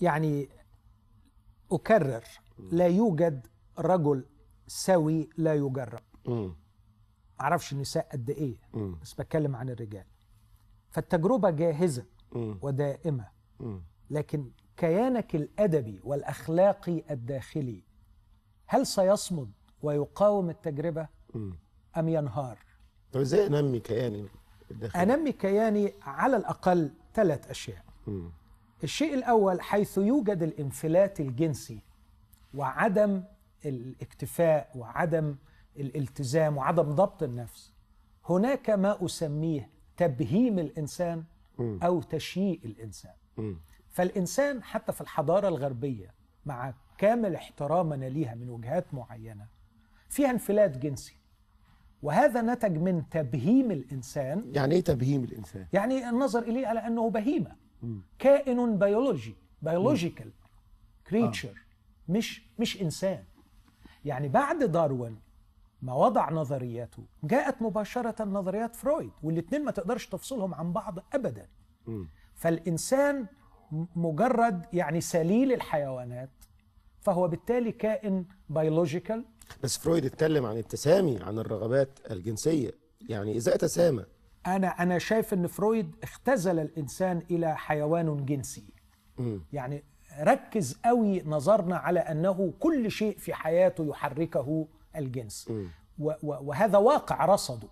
يعني أكرر لا يوجد رجل سوي لا يجرب معرفش النساء قد إيه بس بتكلم عن الرجال فالتجربة جاهزة ودائمة لكن كيانك الأدبي والأخلاقي الداخلي هل سيصمد ويقاوم التجربة أم ينهار؟ طب إزاي أنمي كياني الداخلي؟ أنمي كياني على الأقل ثلاث أشياء م. الشيء الأول حيث يوجد الانفلات الجنسي وعدم الاكتفاء وعدم الالتزام وعدم ضبط النفس هناك ما أسميه تبهيم الإنسان أو تشييء الإنسان فالإنسان حتى في الحضارة الغربية مع كامل احترامنا ليها من وجهات معينة فيها انفلات جنسي وهذا نتج من تبهيم الإنسان يعني إيه تبهيم الإنسان؟ يعني النظر إليه على أنه بهيمة كائن بيولوجي بيولوجيكال آه. كريتشر مش مش انسان يعني بعد داروين ما وضع نظرياته جاءت مباشرة نظريات فرويد والاثنين ما تقدرش تفصلهم عن بعض أبدا فالإنسان مجرد يعني سليل الحيوانات فهو بالتالي كائن بيولوجيكال بس فرويد اتكلم عن التسامي عن الرغبات الجنسية يعني إذا تسامى انا انا شايف ان فرويد اختزل الانسان الى حيوان جنسي يعني ركز قوي نظرنا على انه كل شيء في حياته يحركه الجنس وهذا واقع رصده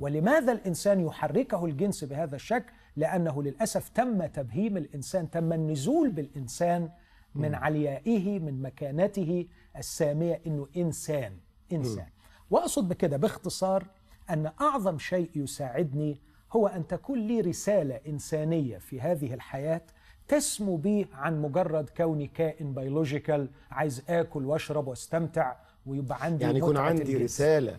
ولماذا الانسان يحركه الجنس بهذا الشكل لانه للاسف تم تبهيم الانسان تم النزول بالانسان من عليائه من مكانته الساميه انه انسان انسان واقصد بكده باختصار ان اعظم شيء يساعدني هو ان تكون لي رساله انسانيه في هذه الحياه تسمو بي عن مجرد كوني كائن بيولوجيكال عايز اكل واشرب واستمتع ويبقى عندي يعني يكون عندي الجنس. رساله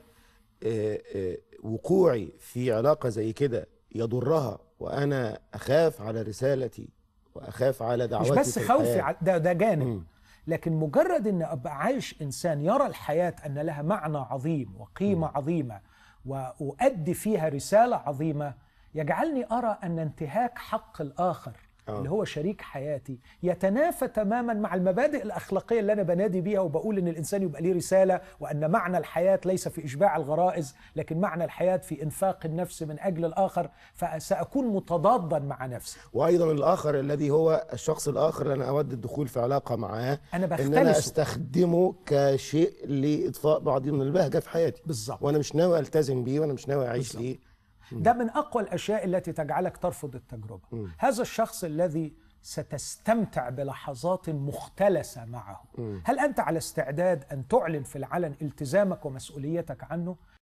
آه، آه، وقوعي في علاقه زي كده يضرها وانا اخاف على رسالتي واخاف على دعوتي مش بس خوفي ده ده جانب م. لكن مجرد ان ابقى عايش انسان يرى الحياه ان لها معنى عظيم وقيمه م. عظيمه وأؤدي فيها رسالة عظيمة يجعلني أرى أن انتهاك حق الآخر آه. اللي هو شريك حياتي يتنافى تماما مع المبادئ الاخلاقيه اللي انا بنادي بيها وبقول ان الانسان يبقى ليه رساله وان معنى الحياه ليس في اشباع الغرائز لكن معنى الحياه في انفاق النفس من اجل الاخر فساكون متضادا مع نفسي وايضا الاخر الذي هو الشخص الاخر اللي انا اود الدخول في علاقه معاه انا ان انا استخدمه كشيء لاطفاء بعض من البهجه في حياتي بالظبط وانا مش ناوي التزم بيه وانا مش ناوي اعيش ليه ده من أقوى الأشياء التي تجعلك ترفض التجربة م. هذا الشخص الذي ستستمتع بلحظات مختلسة معه م. هل أنت على استعداد أن تعلن في العلن التزامك ومسؤوليتك عنه؟